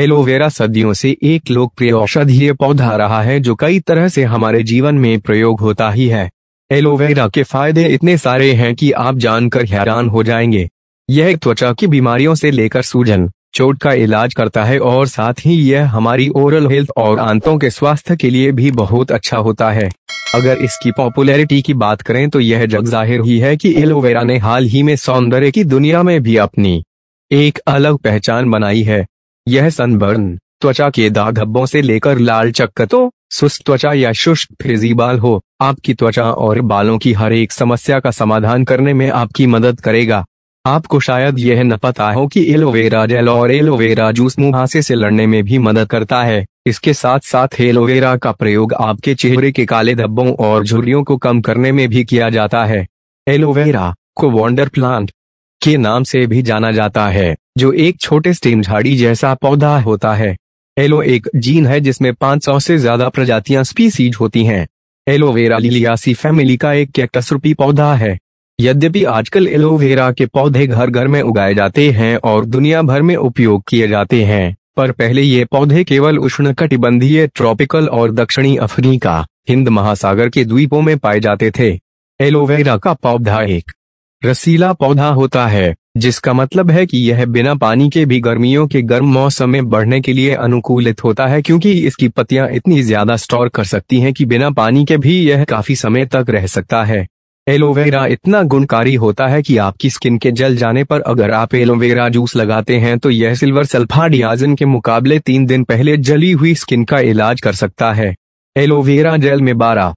Aloe vera सदियों से एक लोकप्रिय औषधीय पौधा रहा है जो कई तरह से हमारे जीवन में प्रयोग होता ही है एलोवेरा के फायदे इतने सारे हैं कि आप जानकर हैरान हो जाएंगे यह त्वचा की बीमारियों से लेकर सूजन चोट का इलाज करता है और साथ ही यह हमारी ओरल हेल्थ और आंतों के स्वास्थ्य के लिए भी बहुत अच्छा होता है अगर इसकी पॉपुलैरिटी की बात करें तो यह जग जाहिर ही है कि एलोवेरा ने हाल ही में सौंदर्य की दुनिया में भी अपनी एक अलग पहचान बनाई है यह सनबर्न त्वचा के दाग धब्बों से लेकर लाल चक्कतों सुस्त त्वचा या शुष्क फ्रिजी बाल हो आपकी त्वचा और बालों की हर एक समस्या का समाधान करने में आपकी मदद करेगा आपको शायद यह न पता हो कि एलोवेरा जेल और एलोवेरा जूस मुहासे से लड़ने में भी मदद करता है इसके साथ साथ एलोवेरा का प्रयोग आपके चेहरे के काले धब्बों और झुर्रियों को कम करने में भी किया जाता है एलोवेरा को वॉन्डर प्लांट के नाम से भी जाना जाता है जो एक छोटे स्टेम झाड़ी जैसा पौधा होता है एलो एक जीन है जिसमें 500 से ज्यादा प्रजातियां स्पीसीज होती हैं एलोवेरा लिलियासी फैमिली का एक कैक्टस रूपी पौधा है यद्यपि आजकल एलोवेरा के पौधे घर घर में उगाए जाते हैं और दुनिया भर में उपयोग किए जाते हैं पर पहले ये पौधे केवल उष्ण कटिबंधीय ट्रॉपिकल और दक्षिणी अफ्रीका हिंद महासागर के द्वीपों में पाए जाते थे एलोवेरा का पौधा एक रसीला पौधा होता है जिसका मतलब है कि यह बिना पानी के भी गर्मियों के गर्म मौसम में बढ़ने के लिए अनुकूलित होता है क्योंकि इसकी पत्तियां इतनी ज्यादा स्टोर कर सकती हैं कि बिना पानी के भी यह काफी समय तक रह सकता है एलोवेरा इतना गुणकारी होता है कि आपकी स्किन के जल जाने पर अगर आप एलोवेरा जूस लगाते हैं तो यह सिल्वर सल्फाडियाजन के मुकाबले तीन दिन पहले जली हुई स्किन का इलाज कर सकता है एलोवेरा जेल में बारह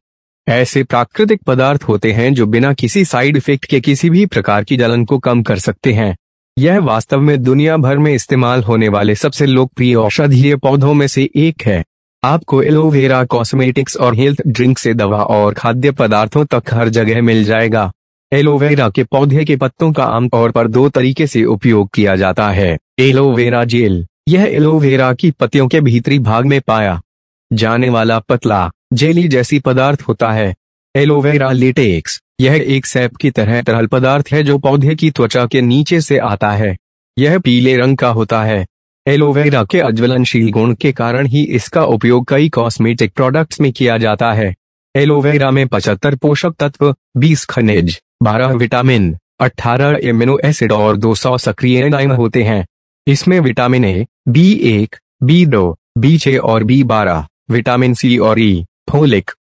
ऐसे प्राकृतिक पदार्थ होते हैं जो बिना किसी साइड इफेक्ट के किसी भी प्रकार की जलन को कम कर सकते हैं यह वास्तव में दुनिया भर में इस्तेमाल होने वाले सबसे लोकप्रिय औषधीय पौधों में से एक है आपको एलोवेरा कॉस्मेटिक्स और हेल्थ ड्रिंक से दवा और खाद्य पदार्थों तक हर जगह मिल जाएगा एलोवेरा के पौधे के पत्तों का आमतौर पर दो तरीके से उपयोग किया जाता है एलोवेरा जेल यह एलोवेरा की पत्तियों के भीतरी भाग में पाया जाने वाला पतला जेली जैसी पदार्थ होता है एलोवेरा लेटेक्स यह एक सैप की तरह तरल पदार्थ है जो पौधे की त्वचा के नीचे से आता है यह पीले रंग का होता है एलोवेरा के अज्वलनशील गुण के कारण ही इसका उपयोग कई कॉस्मेटिक प्रोडक्ट्स में किया जाता है एलोवेरा में पचहत्तर पोषक तत्व बीस खनिज बारह विटामिन अठारह एमिनो एसिड और 200 सक्रिय एनाइम होते हैं इसमें विटामिन ए बी एक बी दो बी छे और बी बारह विटामिन सी और ई फोलिक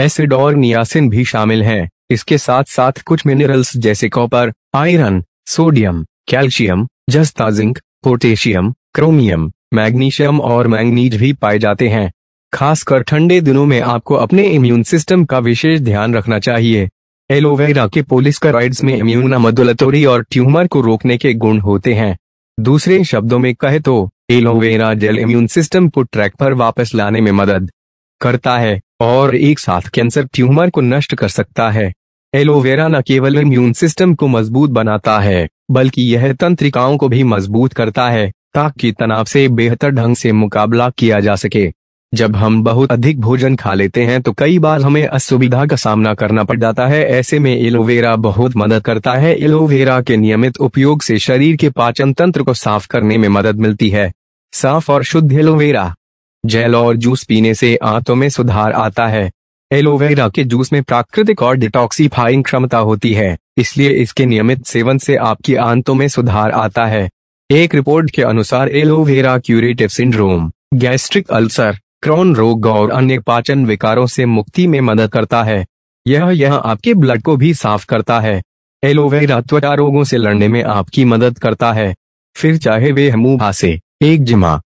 एसिड और नियासिन भी शामिल हैं इसके साथ साथ कुछ मिनरल्स जैसे कॉपर आयरन सोडियम कैल्शियम जस्ता जिंक पोटेशियम क्रोमियम मैग्नीशियम और मैंगनीज भी पाए जाते हैं खासकर ठंडे दिनों में आपको अपने इम्यून सिस्टम का विशेष ध्यान रखना चाहिए एलोवेरा के पोलिस्कराइड्स में मदुलतोरी और ट्यूमर को रोकने के गुण होते हैं दूसरे शब्दों में कहे तो एलोवेरा जेल इम्यून सिस्टम को ट्रैक पर वापस लाने में मदद करता है और एक साथ कैंसर ट्यूमर को नष्ट कर सकता है एलोवेरा न केवल इम्यून सिस्टम को मजबूत बनाता है बल्कि यह तंत्रिकाओं को भी मजबूत करता है ताकि तनाव से बेहतर ढंग से मुकाबला किया जा सके जब हम बहुत अधिक भोजन खा लेते हैं तो कई बार हमें असुविधा का सामना करना पड़ जाता है ऐसे में एलोवेरा बहुत मदद करता है एलोवेरा के नियमित उपयोग से शरीर के पाचन तंत्र को साफ करने में मदद मिलती है साफ और शुद्ध एलोवेरा जेल और जूस पीने से आंतों में सुधार आता है एलोवेरा के जूस में प्राकृतिक और डिटॉक्सीफाइंग क्षमता होती है इसलिए इसके नियमित सेवन से आपकी आंतों में सुधार आता है एक रिपोर्ट के अनुसार aloe vera curative syndrome gastric ulcer Crohn रोग और अन्य पाचन विकारों से मुक्ति में मदद करता है यह यह आपके ब्लड को भी साफ करता है एलोवेरा त्वचा रोगों से लड़ने में आपकी मदद करता है फिर चाहे वे मुंह भाषे एक जिमा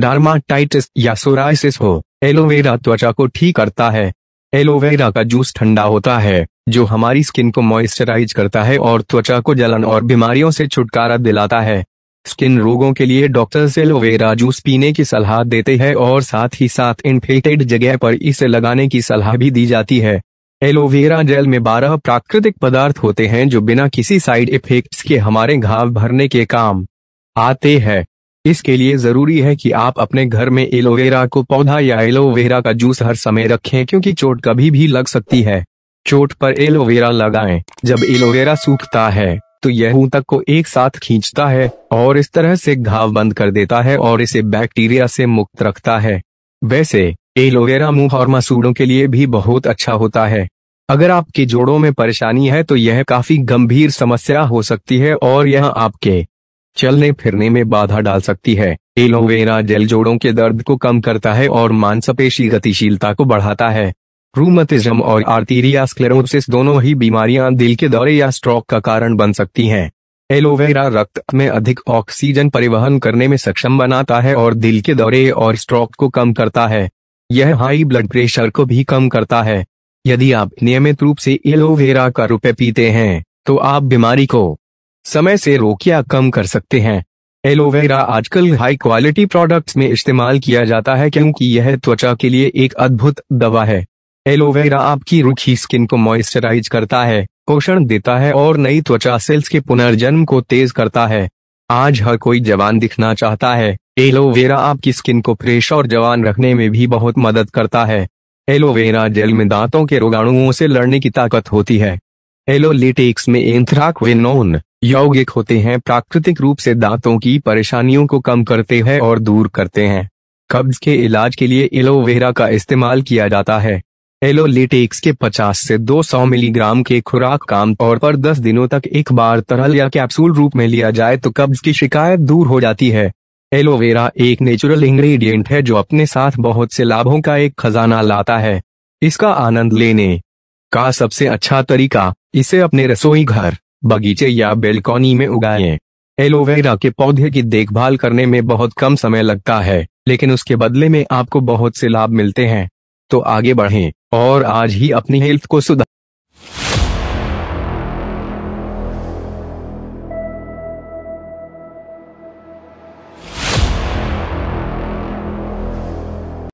डार्माटाइटिस या सोराइसिस हो एलोवेरा त्वचा को ठीक करता है एलोवेरा का जूस ठंडा होता है जो हमारी स्किन को मॉइस्चराइज करता है और त्वचा को जलन और बीमारियों से छुटकारा दिलाता है स्किन रोगों के लिए डॉक्टर्स एलोवेरा जूस पीने की सलाह देते हैं और साथ ही साथ इन्फेक्टेड जगह पर इसे लगाने की सलाह भी दी जाती है एलोवेरा जेल में बारह प्राकृतिक पदार्थ होते हैं जो बिना किसी साइड इफेक्ट्स के हमारे घाव भरने के काम आते हैं इसके लिए जरूरी है कि आप अपने घर में एलोवेरा को पौधा या एलोवेरा का जूस हर समय रखें क्योंकि चोट कभी भी लग सकती है चोट पर एलोवेरा लगाएं। जब एलोवेरा सूखता है तो यह ऊतक को एक साथ खींचता है और इस तरह से घाव बंद कर देता है और इसे बैक्टीरिया से मुक्त रखता है वैसे एलोवेरा मुंह और मसूड़ों के लिए भी बहुत अच्छा होता है अगर आपके जोड़ों में परेशानी है तो यह काफी गंभीर समस्या हो सकती है और यह आपके चलने फिरने में बाधा डाल सकती है एलोवेरा जेल जोड़ों के दर्द को कम करता है और मांसपेशी गतिशीलता को बढ़ाता है रूमतिज्म और आर्टीरियास्क्लेरोसिस दोनों ही बीमारियां दिल के दौरे या स्ट्रोक का कारण बन सकती हैं एलोवेरा रक्त में अधिक ऑक्सीजन परिवहन करने में सक्षम बनाता है और दिल के दौरे और स्ट्रोक को कम करता है यह हाई ब्लड प्रेशर को भी कम करता है यदि आप नियमित रूप से एलोवेरा का रुपये पीते हैं तो आप बीमारी को समय से रोक या कम कर सकते हैं एलोवेरा आजकल हाई क्वालिटी प्रोडक्ट्स में इस्तेमाल किया जाता है क्योंकि यह त्वचा के लिए एक अद्भुत दवा है एलोवेरा आपकी रुखी स्किन को मॉइस्चराइज करता है पोषण देता है और नई त्वचा सेल्स के पुनर्जन्म को तेज करता है आज हर कोई जवान दिखना चाहता है एलोवेरा आपकी स्किन को फ्रेश और जवान रखने में भी बहुत मदद करता है एलोवेरा जेल में दांतों के रोगाणुओं से लड़ने की ताकत होती है एलोलिटिक्स में एंथ्राक्विनोन यौगिक होते हैं प्राकृतिक रूप से दांतों की परेशानियों को कम करते हैं और दूर करते हैं कब्ज के इलाज के लिए एलोवेरा का इस्तेमाल किया जाता है एलोलिटिक्स के 50 से 200 मिलीग्राम के खुराक काम तौर पर 10 दिनों तक एक बार तरल या कैप्सूल रूप में लिया जाए तो कब्ज की शिकायत दूर हो जाती है एलोवेरा एक नेचुरल इंग्रेडिएंट है जो अपने साथ बहुत से लाभों का एक खजाना लाता है इसका आनंद लेने का सबसे अच्छा तरीका इसे अपने रसोई घर बगीचे या बेलकोनी में उगाएं। एलोवेरा के पौधे की देखभाल करने में बहुत कम समय लगता है लेकिन उसके बदले में आपको बहुत से लाभ मिलते हैं तो आगे बढ़ें और आज ही अपनी हेल्थ को सुधार